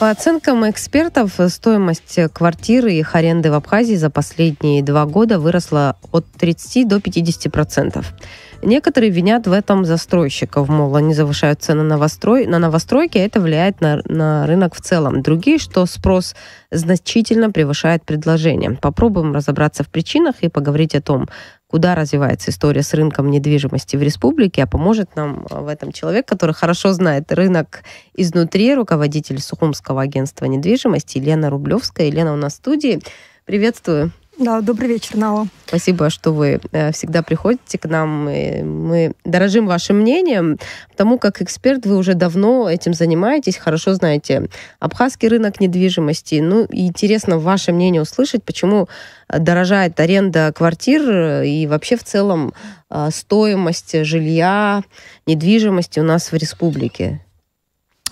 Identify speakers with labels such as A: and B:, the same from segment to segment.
A: По оценкам экспертов, стоимость квартиры и их аренды в Абхазии за последние два года выросла от 30 до 50 процентов. Некоторые винят в этом застройщиков, мол, они завышают цены на, новострой, на новостройки, а это влияет на, на рынок в целом. Другие, что спрос значительно превышает предложение. Попробуем разобраться в причинах и поговорить о том, куда развивается история с рынком недвижимости в республике, а поможет нам а, в этом человек, который хорошо знает рынок изнутри, руководитель Сухумского агентства недвижимости Елена Рублевская. Елена у нас в студии. Приветствую. Да, добрый вечер, Нала. Спасибо, что вы э, всегда приходите к нам. И мы дорожим вашим мнением, потому как эксперт вы уже давно этим занимаетесь, хорошо знаете абхазский рынок недвижимости. Ну, интересно ваше мнение услышать, почему дорожает аренда квартир э, и вообще в целом э, стоимость жилья, недвижимости у нас в республике.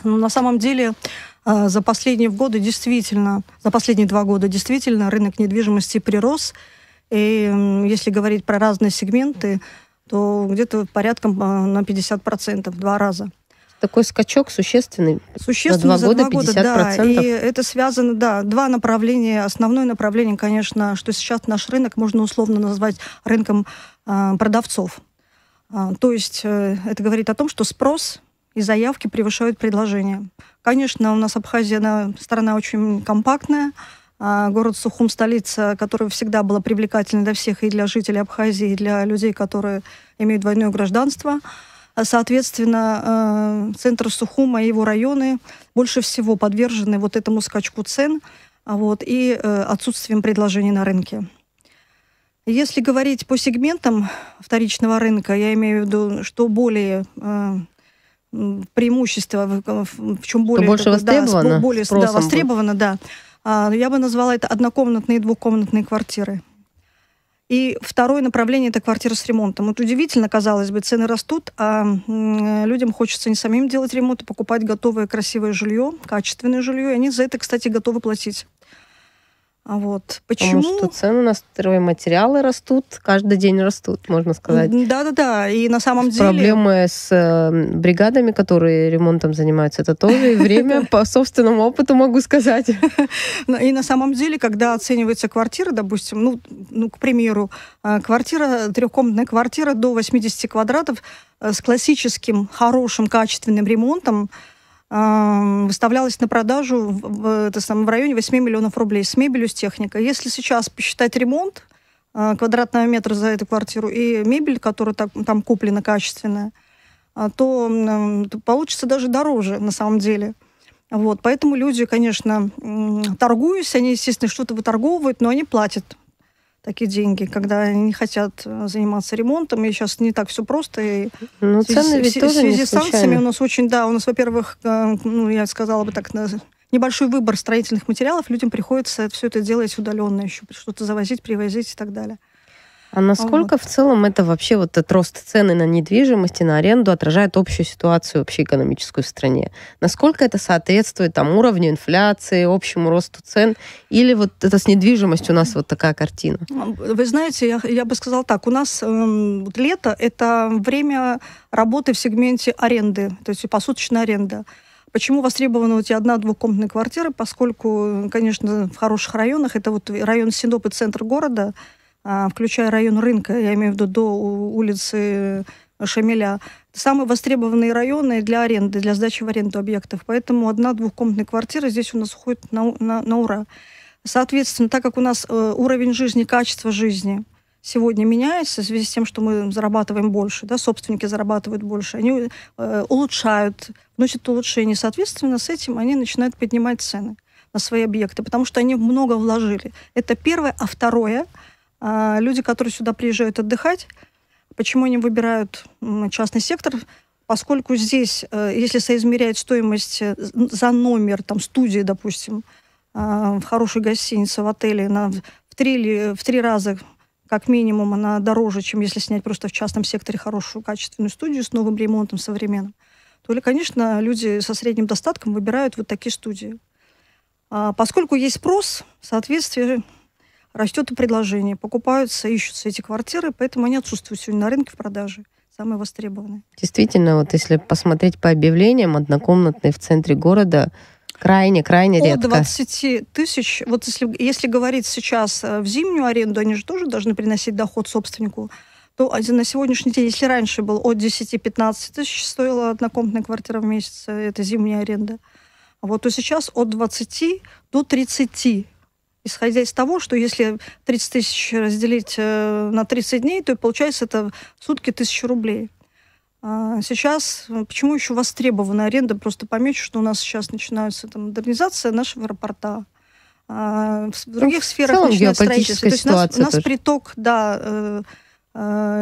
B: Ну, на самом деле а, за последние годы действительно, за последние два года действительно рынок недвижимости прирос. И если говорить про разные сегменты, то где-то порядком а, на 50%, в два раза. Такой скачок
A: существенный. Существенный за два, за года, два года, 50%. да. И это
B: связано, да, два направления. Основное направление, конечно, что сейчас наш рынок можно условно назвать рынком э, продавцов. Э, то есть э, это говорит о том, что спрос и заявки превышают предложения. Конечно, у нас Абхазия, она, страна очень компактная, а город Сухум – столица, которая всегда была привлекательна для всех, и для жителей Абхазии, и для людей, которые имеют двойное гражданство. Соответственно, э, центр Сухума и его районы больше всего подвержены вот этому скачку цен а вот, и э, отсутствием предложений на рынке. Если говорить по сегментам вторичного рынка, я имею в виду, что более э, преимущество, в чем более, больше это, востребовано, да, более да, востребовано, будет. да. Я бы назвала это однокомнатные и двухкомнатные квартиры. И второе направление – это квартира с ремонтом. Вот удивительно, казалось бы, цены растут, а людям хочется не самим делать ремонт, а покупать готовое красивое жилье, качественное жилье. И они за это, кстати, готовы платить.
A: А вот почему? Потому что цены на материалы растут, каждый день растут, можно сказать. Да-да-да, и на самом деле... Проблемы с эм, бригадами, которые ремонтом занимаются, это тоже и время по собственному
B: опыту могу сказать. И на самом деле, когда оценивается квартира, допустим, ну, ну, к примеру, э, квартира, трехкомнатная квартира до 80 квадратов э, с классическим, хорошим, качественным ремонтом, выставлялась на продажу в, это самое, в районе 8 миллионов рублей с мебелью, с техникой. Если сейчас посчитать ремонт а, квадратного метра за эту квартиру и мебель, которая так, там куплена качественная, а, то, то получится даже дороже на самом деле. Вот, поэтому люди, конечно, торгуются, они, естественно, что-то выторговывают, но они платят такие деньги, когда они не хотят э, заниматься ремонтом, и сейчас не так все просто. И Но ну, цены ведь тоже в связи не с санкциями у нас очень, да, у нас, во-первых, э, ну, я сказала бы так, небольшой выбор строительных материалов, людям приходится все это делать удаленно еще, что-то завозить, привозить и так далее.
A: А насколько вот. в целом это вообще вот этот рост цены на недвижимость и на аренду отражает общую ситуацию вообще экономическую в стране? Насколько это соответствует там уровню инфляции, общему росту цен? Или вот это с недвижимостью у нас вот такая картина?
B: А, вы знаете, я, я бы сказала так, у нас э, лето – это время работы в сегменте аренды, то есть посуточная аренда. Почему востребованы вот эти одна-двухкомнатные квартиры? Поскольку, конечно, в хороших районах, это вот район Синоп и центр города – а, включая район рынка, я имею в виду до улицы Шамиля, самые востребованные районы для аренды, для сдачи в аренду объектов. Поэтому одна двухкомнатная квартира здесь у нас уходит на, на, на ура. Соответственно, так как у нас э, уровень жизни, качество жизни сегодня меняется в связи с тем, что мы зарабатываем больше, да, собственники зарабатывают больше, они э, улучшают, вносят улучшения. Соответственно, с этим они начинают поднимать цены на свои объекты, потому что они много вложили. Это первое. А второе – а, люди, которые сюда приезжают отдыхать, почему они выбирают частный сектор? Поскольку здесь, э, если соизмерять стоимость э, за номер, там, студии, допустим, а, в хорошей гостинице, в отеле, она в три, в три раза как минимум она дороже, чем если снять просто в частном секторе хорошую качественную студию с новым ремонтом современным, то ли, конечно, люди со средним достатком выбирают вот такие студии. А поскольку есть спрос, соответствие растет и предложение, покупаются, ищутся эти квартиры, поэтому они отсутствуют сегодня на рынке в продаже самые востребованные.
A: Действительно, вот если посмотреть по объявлениям, однокомнатные в центре города крайне, крайне редко. От
B: 20 тысяч, вот если, если говорить сейчас э, в зимнюю аренду, они же тоже должны приносить доход собственнику, то на сегодняшний день, если раньше был от 10-15 тысяч стоила однокомнатная квартира в месяц, э, это зимняя аренда, вот то сейчас от 20 до 30 исходя из того, что если 30 тысяч разделить э, на 30 дней, то получается это сутки тысяча рублей. А, сейчас, э, почему еще востребована аренда? Просто помечу, что у нас сейчас начинается там, модернизация нашего аэропорта. А, в ну, других ну, сферах в начинает строительство. То есть у нас, у нас приток, да, э,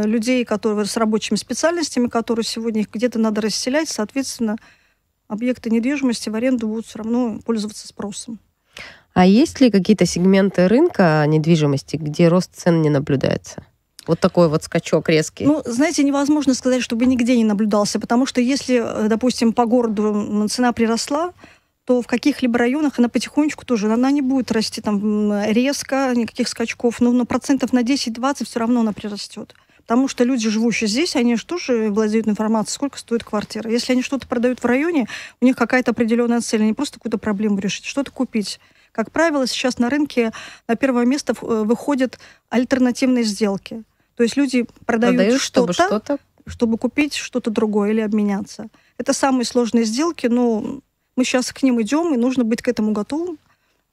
B: людей, которые с рабочими специальностями, которые сегодня их где-то надо расселять, соответственно, объекты недвижимости в аренду будут все равно пользоваться спросом.
A: А есть ли какие-то сегменты рынка недвижимости, где рост цен не наблюдается? Вот такой вот скачок резкий. Ну,
B: знаете, невозможно сказать, чтобы нигде не наблюдался, потому что если, э, допустим, по городу цена приросла, то в каких-либо районах она потихонечку тоже, она не будет расти там резко, никаких скачков, но на процентов на 10-20 все равно она прирастет. Потому что люди, живущие здесь, они же тоже владеют информацией, сколько стоит квартира. Если они что-то продают в районе, у них какая-то определенная цель, они просто какую-то проблему решить, что-то купить. Как правило, сейчас на рынке на первое место э, выходят альтернативные сделки. То есть люди продают, продают что-то, чтобы, что чтобы купить что-то другое или обменяться. Это самые сложные сделки, но мы сейчас к ним идем, и нужно быть к этому готовым.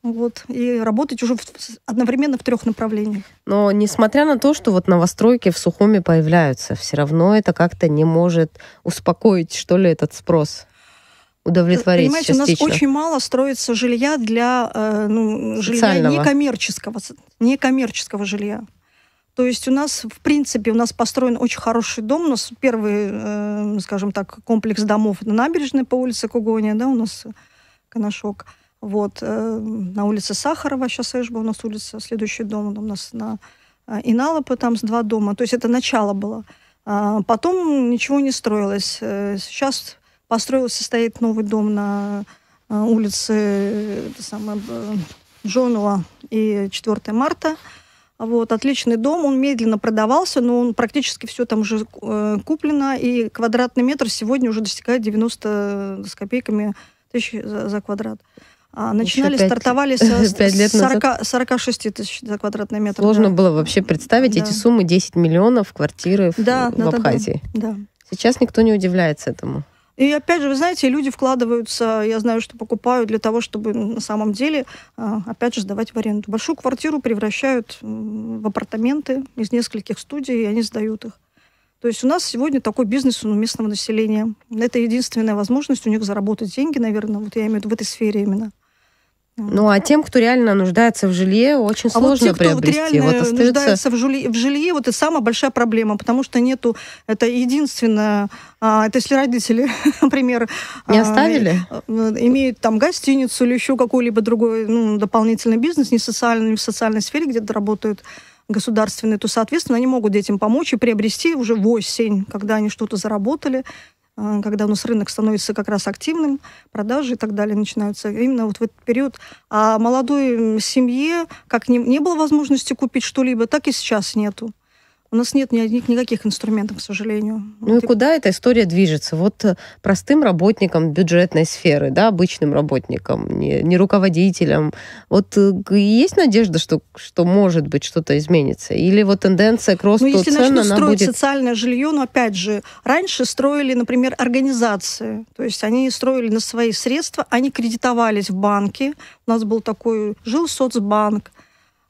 B: Вот, и работать уже в, одновременно в трех направлениях.
A: Но несмотря на то, что вот новостройки в Сухуми появляются, все равно это как-то не может успокоить, что ли, этот спрос удовлетворить Понимаете, частично. у нас очень
B: мало строится жилья для э, ну, жилья некоммерческого, некоммерческого жилья. То есть у нас, в принципе, у нас построен очень хороший дом. У нас первый, э, скажем так, комплекс домов на набережной по улице Кугония, да, у нас э, Коношок. Вот, э, на улице Сахарова, сейчас Эшба, у нас улица, следующий дом у нас на э, Иналопе, там два дома. То есть это начало было. А потом ничего не строилось. Э, сейчас построился, стоит новый дом на э, улице самое, Джонова и 4 марта. Вот, отличный дом, он медленно продавался, но он практически все там уже э, куплено, и квадратный метр сегодня уже достигает 90 э, с копейками тысяч за, за квадрат. А
A: начинали, 5, стартовали со 5 лет 40,
B: 46 тысяч за квадратный метр. Сложно да. было
A: вообще представить да. эти суммы 10 миллионов квартиры да, в, да, в Абхазии. Да, да. Сейчас никто не удивляется этому.
B: И опять же, вы знаете, люди вкладываются, я знаю, что покупают для того, чтобы на самом деле, а, опять же, сдавать в аренду. Большую квартиру превращают в апартаменты из нескольких студий, и они сдают их. То есть у нас сегодня такой бизнес у местного населения. Это единственная возможность у них заработать деньги, наверное, вот я имею в виду в этой сфере именно.
A: Ну, а тем, кто реально нуждается в жилье, очень а сложно вот те, кто приобрести. Вот реально вот остаются... нуждается в жилье,
B: в жилье, вот это самая большая проблема, потому что нету, это единственное, а, это если родители, например... Не а, оставили? А, имеют там гостиницу или еще какой-либо другой ну, дополнительный бизнес, не социальный, не в социальной сфере где-то работают государственные, то, соответственно, они могут детям помочь и приобрести уже в осень, когда они что-то заработали, Э, когда у нас рынок становится как раз активным, продажи и так далее начинаются именно вот в этот период. А молодой семье как не, не было возможности купить что-либо, так и сейчас нету. У нас нет никаких инструментов, к сожалению.
A: Ну вот и куда эта история движется? Вот э, простым работникам бюджетной сферы, да, обычным работникам, не, не руководителям, вот э, есть надежда, что, что может быть что-то изменится? Или вот тенденция к ну, росту цен ну, если цен, начнут строить будет...
B: социальное жилье, ну, опять же, раньше строили, например, организации, то есть они строили на свои средства, они кредитовались в банке, у нас был такой, жил соцбанк,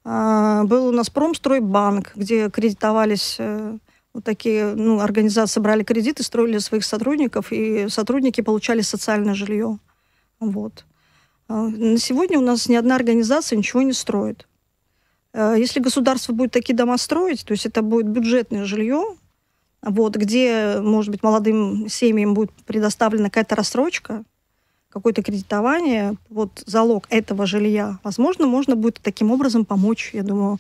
B: а, был у нас промстройбанк, где кредитовались э, вот такие ну, организации, брали кредиты, строили своих сотрудников, и сотрудники получали социальное жилье. Вот. А, на сегодня у нас ни одна организация ничего не строит. Э, если государство будет такие дома строить, то есть это будет бюджетное жилье, вот, где, может быть, молодым семьям будет предоставлена какая-то рассрочка, какое-то кредитование вот залог этого жилья, возможно, можно будет таким образом помочь, я думаю,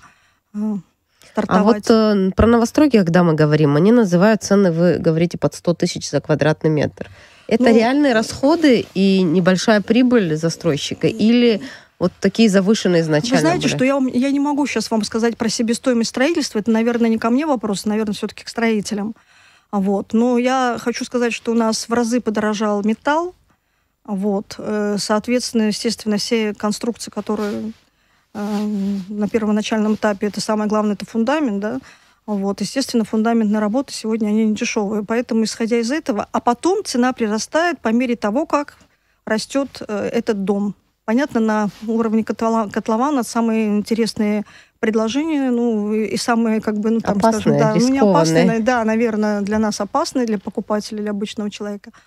A: стартовать. Э, а вот э, про новостройки, когда мы говорим, они называют цены, вы говорите, под 100 тысяч за квадратный метр. Это ну, реальные э, расходы и небольшая прибыль застройщика? Или вот такие завышенные значения? Вы знаете, были? что
B: я, я не могу сейчас вам сказать про себестоимость строительства. Это, наверное, не ко мне вопрос, а, наверное, все-таки к строителям. Вот. Но я хочу сказать, что у нас в разы подорожал металл, вот. Э, соответственно, естественно, все конструкции, которые эм, на первоначальном этапе, это самое главное, это фундамент, да, вот, естественно, фундаментные работы сегодня они не дешевые, поэтому исходя из этого, а потом цена прирастает по мере того, как растет э, этот дом. Понятно, на уровне котлована, котлована самые интересные предложения, ну и самые как бы, ну там, опасные, скажем, да, ну, не опасные, да, наверное, для нас опасные, для покупателя, для обычного человека –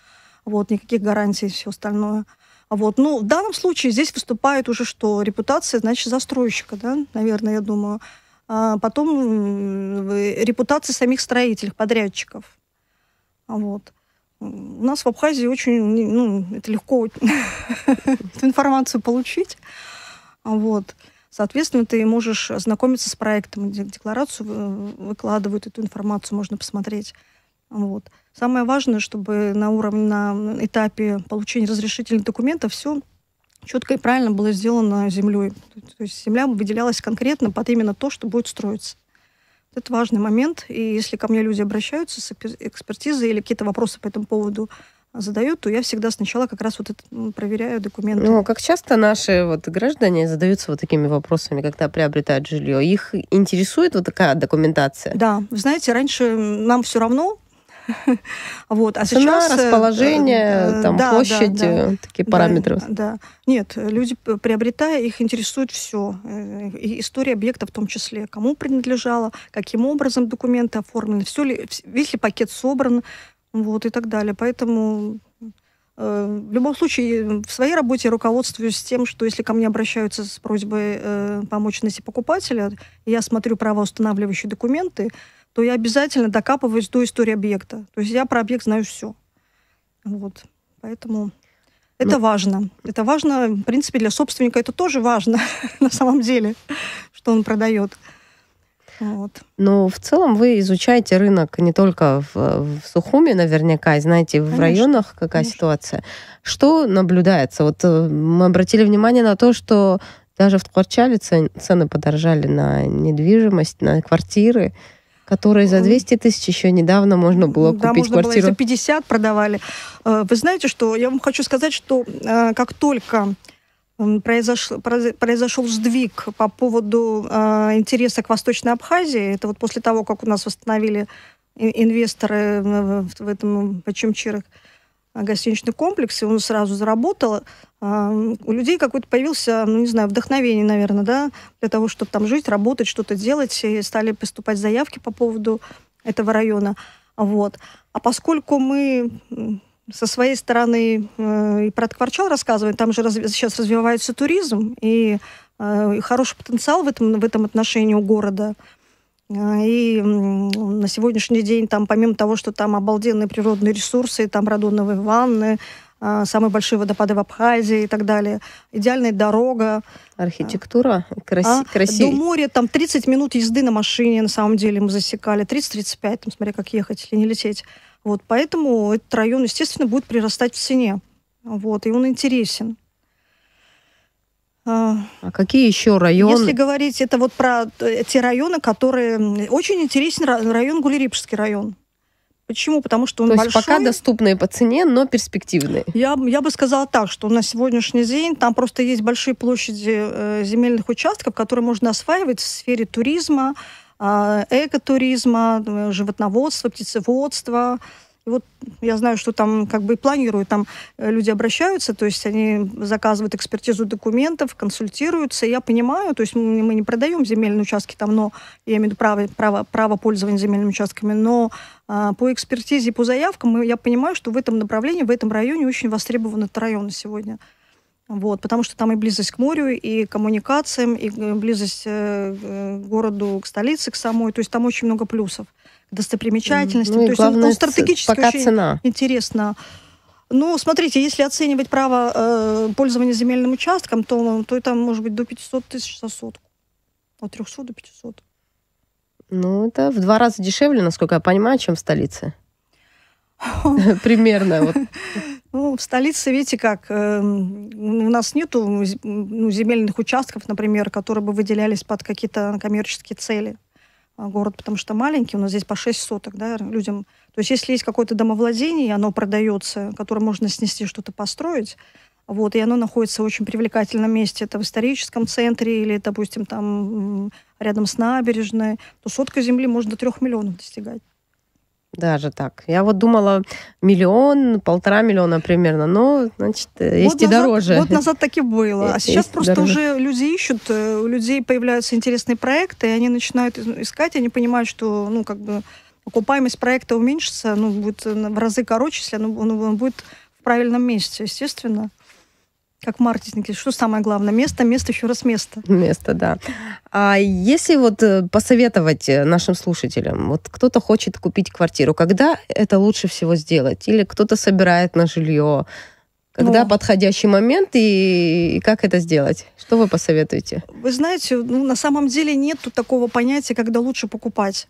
B: вот, никаких гарантий и все остальное. Вот. Ну, в данном случае здесь выступает уже что? Репутация, значит, застройщика, да, наверное, я думаю. А потом репутация самих строителей, подрядчиков. Вот. У нас в Абхазии очень, ну, это легко эту информацию получить. Вот. Соответственно, ты можешь ознакомиться с проектом, декларацию выкладывают, эту информацию можно посмотреть. Вот. Самое важное, чтобы на уровне, на этапе получения разрешительных документов все четко и правильно было сделано землей. То есть земля выделялась конкретно под именно то, что будет строиться. Это важный момент, и если ко мне люди обращаются с экспертизой или какие-то вопросы по этому поводу а, задают, то я всегда сначала как раз вот это проверяю документы. Ну,
A: как часто наши вот граждане задаются вот такими вопросами, когда приобретают жилье? Их интересует вот такая документация? Да, вы знаете, раньше нам все равно, Вот. А Цена, сейчас, э, расположение, э, э, там, да, площадь, да, да, такие параметры. Да,
B: да. Нет, люди, приобретая, их интересует все. И история объекта в том числе. Кому принадлежала, каким образом документы оформлены, все ли, весь ли пакет собран, вот, и так далее. Поэтому в любом случае, в своей работе я руководствуюсь тем, что если ко мне обращаются с просьбой э, помочь найти покупателя, я смотрю правоустанавливающие документы, то я обязательно докапываюсь до истории объекта. То есть я про объект знаю все. Вот. Поэтому это ну, важно. Это важно, в принципе, для собственника это тоже важно на самом деле, что он продает. Вот.
A: Но в целом вы изучаете рынок не только в, в Сухуме, наверняка, и знаете, конечно, в районах какая конечно. ситуация. Что наблюдается? Вот э, мы обратили внимание на то, что даже в Творчале цены подорожали на недвижимость, на квартиры которые за 200 тысяч еще недавно можно ну было купить можно квартиру. Было, за
B: 50 продавали. Э, вы знаете, что я вам хочу сказать, что э, как только произош, произошел сдвиг по поводу э, интереса к Восточной Абхазии, это вот после того, как у нас восстановили инвесторы в этом Почемчирах гостиничный комплекс, и он сразу заработал у людей какой-то появился, ну, не знаю, вдохновение, наверное, да, для того, чтобы там жить, работать, что-то делать, и стали поступать заявки по поводу этого района. Вот. А поскольку мы со своей стороны э, и про Кварчал рассказываем, там же раз, сейчас развивается туризм, и, э, и хороший потенциал в этом, в этом отношении у города. Э, и на сегодняшний день там, помимо того, что там обалденные природные ресурсы, там радоновые ванны, а, самые большие водопады в Абхазии и так далее. Идеальная
A: дорога. Архитектура а, краси а? красивая. До
B: моря там 30 минут езды на машине, на самом деле, мы засекали. 30-35, там, смотря как ехать или не лететь. Вот, поэтому этот район, естественно, будет прирастать в цене. Вот, и он интересен. А,
A: а какие еще районы? Если
B: говорить, это вот про э, те районы, которые... Очень интересен район Гулерипский район. Почему? Потому что он То есть пока
A: доступные по цене, но перспективные.
B: Я, я бы сказала так, что на сегодняшний день там просто есть большие площади э, земельных участков, которые можно осваивать в сфере туризма, а, э, экотуризма, животноводства, птицеводства. И вот я знаю, что там как бы и планируют, там э, люди обращаются, то есть они заказывают экспертизу документов, консультируются. Я понимаю, то есть мы, мы не продаем земельные участки там, но я имею в виду право, право, право пользования земельными участками, но а, по экспертизе по заявкам я понимаю, что в этом направлении, в этом районе очень востребован этот район сегодня. Вот, потому что там и близость к морю, и к коммуникациям, и э, близость э, э, к городу, к столице, к самой. То есть там очень много плюсов к достопримечательностям. Ну, То есть главное, он, стратегически пока очень цена. интересно. Ну, смотрите, если оценивать право э, пользования земельным участком, то, то это может быть до 500 тысяч за сотку. От 300 до 500.
A: Ну, это в два раза дешевле, насколько я понимаю, чем в столице. Примерно.
B: Ну, в столице, видите как, эм, у нас нет ну, земельных участков, например, которые бы выделялись под какие-то коммерческие цели а, город, потому что маленький, у нас здесь по 6 соток, да, людям. То есть если есть какое-то домовладение, оно продается, которое можно снести, что-то построить, вот, и оно находится в очень привлекательном месте. Это в историческом центре или, допустим, там рядом с набережной. То сотка земли можно до трех миллионов достигать.
A: Даже так. Я вот думала миллион, полтора миллиона примерно, но, значит, э, есть год и назад, дороже. Вот назад так и было. А сейчас есть просто дороже.
B: уже люди ищут, э, у людей появляются интересные проекты, и они начинают искать, и они понимают, что, ну, как бы, окупаемость проекта уменьшится, ну, будет э, в разы короче, если он, он, он будет в правильном месте, естественно. Как маркетинге, что самое главное?
A: Место, место, еще раз место. Место, да. А если вот э, посоветовать э, нашим слушателям, вот кто-то хочет купить квартиру, когда это лучше всего сделать? Или кто-то собирает на жилье? Когда ну, подходящий момент и, и как это сделать? Что вы посоветуете?
B: Вы знаете, ну, на самом деле нет такого понятия, когда лучше покупать.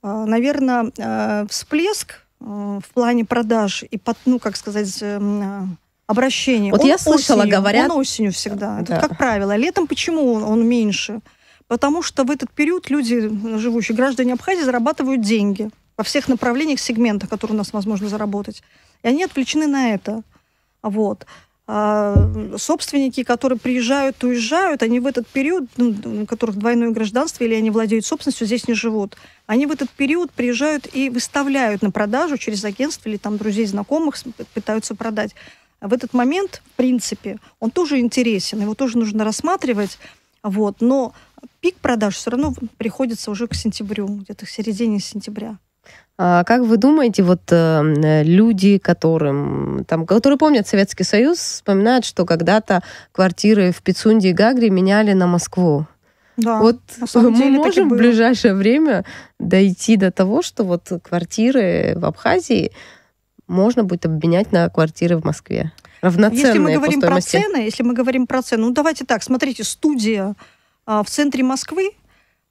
B: А, Наверное, э, всплеск в плане продаж и, ну, как сказать, эм, обращение. Вот он я слышала, осенью, говорят... Он осенью всегда. Это как правило. Летом почему он меньше? Потому что в этот период люди, живущие граждане Абхазии, зарабатывают деньги во всех направлениях, сегментах, которые у нас возможно заработать. И они отвлечены на это. Вот. А собственники, которые приезжают, уезжают, они в этот период, ну, у которых двойное гражданство или они владеют собственностью, здесь не живут, они в этот период приезжают и выставляют на продажу через агентство или там друзей, знакомых пытаются продать в этот момент, в принципе, он тоже интересен, его тоже нужно рассматривать, вот, но пик продаж все равно приходится уже к сентябрю, где-то к середине сентября.
A: А как вы думаете, вот э, люди, которым, там, которые помнят Советский Союз, вспоминают, что когда-то квартиры в Пицунде и Гагре меняли на Москву? Да, вот мы деле, можем в ближайшее время дойти до того, что вот квартиры в Абхазии можно будет обменять на квартиры в Москве. Равноценные если мы говорим про цены,
B: если мы говорим про цены, ну давайте так, смотрите, студия а, в центре Москвы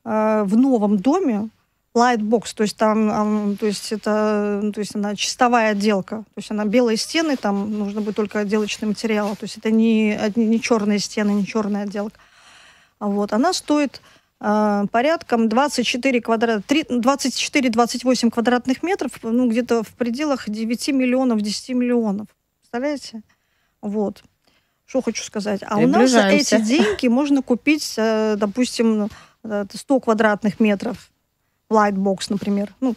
B: а, в новом доме Lightbox, то есть там, то есть это, ну, то есть она чистовая отделка, то есть она белые стены, там нужно будет только отделочный материал, то есть это не, не черные стены, не черная отделка. Вот, она стоит э, порядком 24 квадрат, 24-28 квадратных метров, ну, где-то в пределах 9 миллионов, 10 миллионов. Представляете? Вот. Что хочу сказать. А у нас за эти деньги можно купить, э, допустим, 100 э, квадратных метров. лайтбокс например. Ну,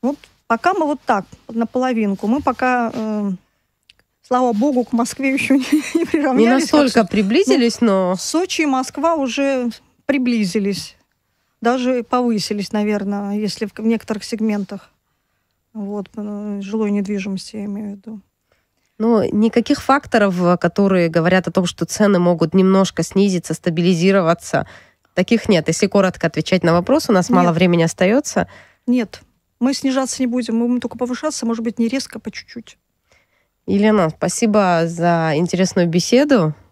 B: вот пока мы вот так, наполовинку. Мы пока... Э, слава богу, к Москве еще не, не приравнялись. Не настолько ну, приблизились, ну, но... Сочи и Москва уже приблизились, даже повысились, наверное, если в некоторых сегментах. Вот, э, жилой недвижимости я имею в виду.
A: Ну, никаких факторов, э, которые говорят о том, что цены могут немножко снизиться, стабилизироваться, таких нет. Если коротко отвечать на вопрос, у нас нет. мало времени остается. Нет, мы снижаться не будем, мы будем только повышаться, может быть, не резко, по чуть-чуть. Елена, спасибо за интересную беседу.